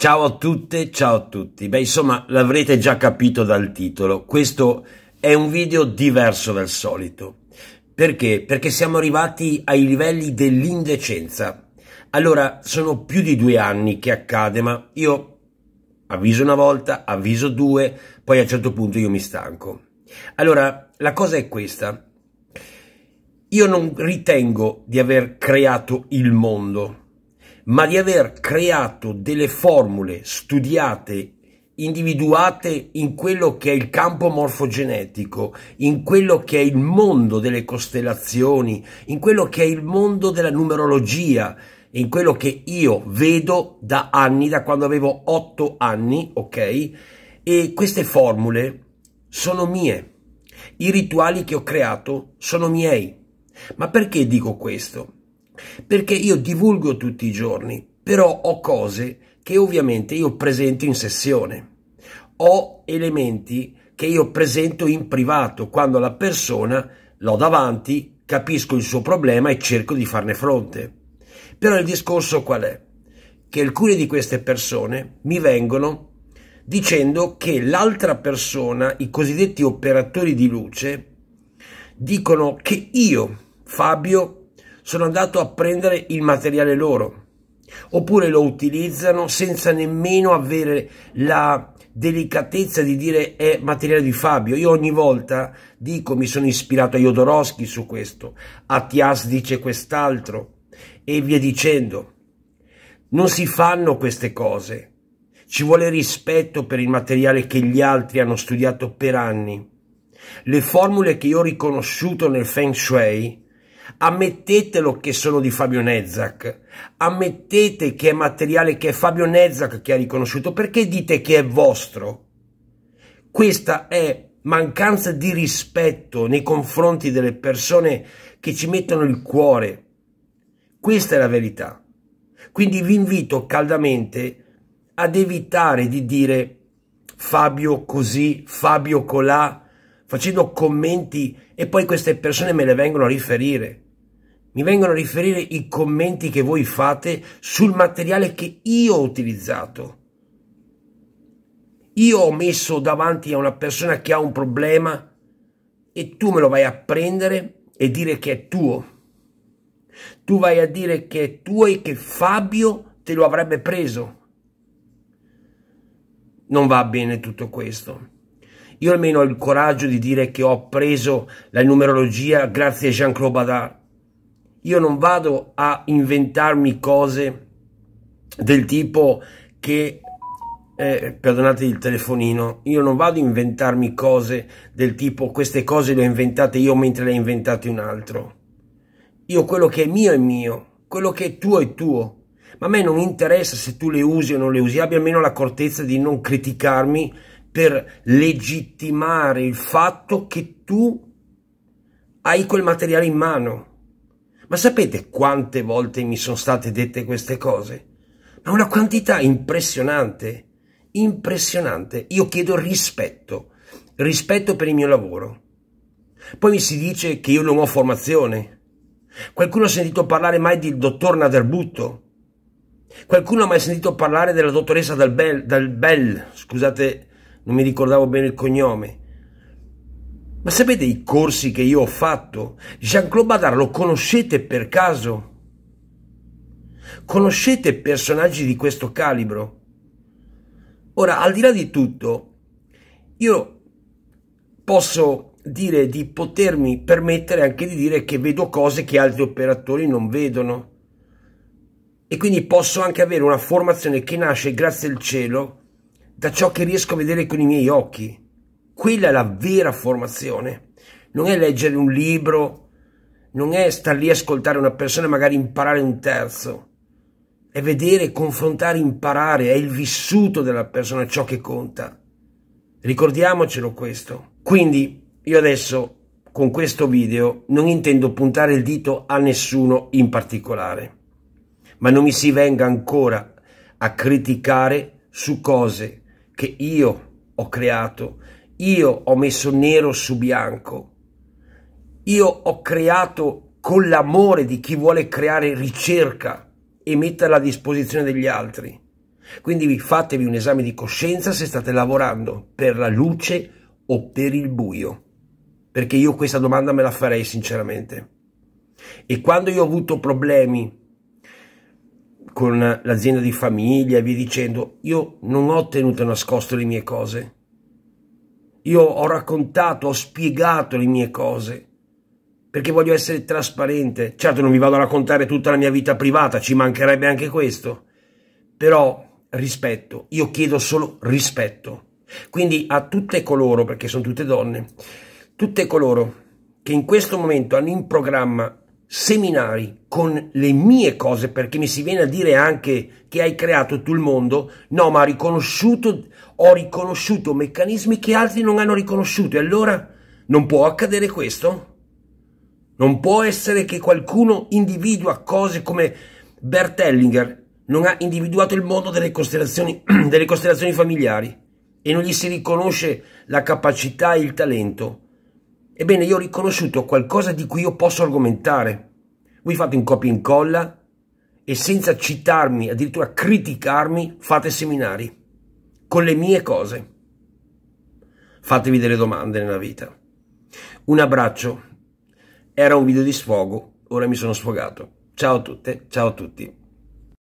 Ciao a tutte, ciao a tutti. Beh, insomma, l'avrete già capito dal titolo. Questo è un video diverso dal solito. Perché? Perché siamo arrivati ai livelli dell'indecenza. Allora, sono più di due anni che accade, ma io avviso una volta, avviso due, poi a un certo punto io mi stanco. Allora, la cosa è questa. Io non ritengo di aver creato il mondo ma di aver creato delle formule studiate individuate in quello che è il campo morfogenetico, in quello che è il mondo delle costellazioni, in quello che è il mondo della numerologia, in quello che io vedo da anni, da quando avevo otto anni, ok? E queste formule sono mie. I rituali che ho creato sono miei. Ma perché dico questo? Perché io divulgo tutti i giorni, però ho cose che ovviamente io presento in sessione. Ho elementi che io presento in privato quando la persona l'ho davanti, capisco il suo problema e cerco di farne fronte. Però il discorso qual è? Che alcune di queste persone mi vengono dicendo che l'altra persona, i cosiddetti operatori di luce, dicono che io, Fabio, sono andato a prendere il materiale loro oppure lo utilizzano senza nemmeno avere la delicatezza di dire è materiale di Fabio. Io ogni volta dico mi sono ispirato a Jodorowsky su questo, Attias dice quest'altro e via dicendo. Non si fanno queste cose. Ci vuole rispetto per il materiale che gli altri hanno studiato per anni. Le formule che io ho riconosciuto nel Feng Shui Ammettetelo che sono di Fabio Nezzak. Ammettete che è materiale che è Fabio Nezzak che ha riconosciuto. Perché dite che è vostro? Questa è mancanza di rispetto nei confronti delle persone che ci mettono il cuore. Questa è la verità. Quindi vi invito caldamente ad evitare di dire Fabio così, Fabio colà, facendo commenti e poi queste persone me le vengono a riferire. Mi vengono a riferire i commenti che voi fate sul materiale che io ho utilizzato. Io ho messo davanti a una persona che ha un problema e tu me lo vai a prendere e dire che è tuo. Tu vai a dire che è tuo e che Fabio te lo avrebbe preso. Non va bene tutto questo. Io almeno ho il coraggio di dire che ho appreso la numerologia grazie a Jean-Claude Badard. Io non vado a inventarmi cose del tipo che eh, perdonate il telefonino, io non vado a inventarmi cose del tipo queste cose le ho inventate io mentre le ha inventate un altro. Io quello che è mio è mio, quello che è tuo è tuo. Ma a me non interessa se tu le usi o non le usi, abbia almeno l'accortezza di non criticarmi per legittimare il fatto che tu hai quel materiale in mano. Ma sapete quante volte mi sono state dette queste cose? Ma una quantità impressionante, impressionante. Io chiedo rispetto, rispetto per il mio lavoro. Poi mi si dice che io non ho formazione. Qualcuno ha sentito parlare mai del dottor Naderbutto? Qualcuno ha mai sentito parlare della dottoressa Dal Bel, Dal Bel scusate non mi ricordavo bene il cognome. Ma sapete i corsi che io ho fatto? Jean-Claude Badar lo conoscete per caso? Conoscete personaggi di questo calibro? Ora, al di là di tutto, io posso dire di potermi permettere anche di dire che vedo cose che altri operatori non vedono e quindi posso anche avere una formazione che nasce grazie al cielo da ciò che riesco a vedere con i miei occhi. Quella è la vera formazione. Non è leggere un libro, non è star lì a ascoltare una persona e magari imparare un terzo. È vedere, confrontare, imparare, è il vissuto della persona ciò che conta. Ricordiamocelo questo. Quindi io adesso con questo video non intendo puntare il dito a nessuno in particolare, ma non mi si venga ancora a criticare su cose che io ho creato, io ho messo nero su bianco, io ho creato con l'amore di chi vuole creare ricerca e metterla a disposizione degli altri. Quindi fatevi un esame di coscienza se state lavorando per la luce o per il buio, perché io questa domanda me la farei sinceramente. E quando io ho avuto problemi con l'azienda di famiglia e via dicendo, io non ho tenuto nascosto le mie cose. Io ho raccontato, ho spiegato le mie cose, perché voglio essere trasparente. Certo non vi vado a raccontare tutta la mia vita privata, ci mancherebbe anche questo, però rispetto, io chiedo solo rispetto. Quindi a tutte coloro, perché sono tutte donne, tutte coloro che in questo momento hanno in programma seminari con le mie cose perché mi si viene a dire anche che hai creato tu il mondo no ma riconosciuto, ho riconosciuto meccanismi che altri non hanno riconosciuto e allora non può accadere questo non può essere che qualcuno individua cose come Bert Bertellinger non ha individuato il mondo delle costellazioni, delle costellazioni familiari e non gli si riconosce la capacità e il talento Ebbene, io ho riconosciuto qualcosa di cui io posso argomentare. Voi fate un copia e incolla e senza citarmi, addirittura criticarmi, fate seminari con le mie cose. Fatevi delle domande nella vita. Un abbraccio. Era un video di sfogo, ora mi sono sfogato. Ciao a tutte, ciao a tutti.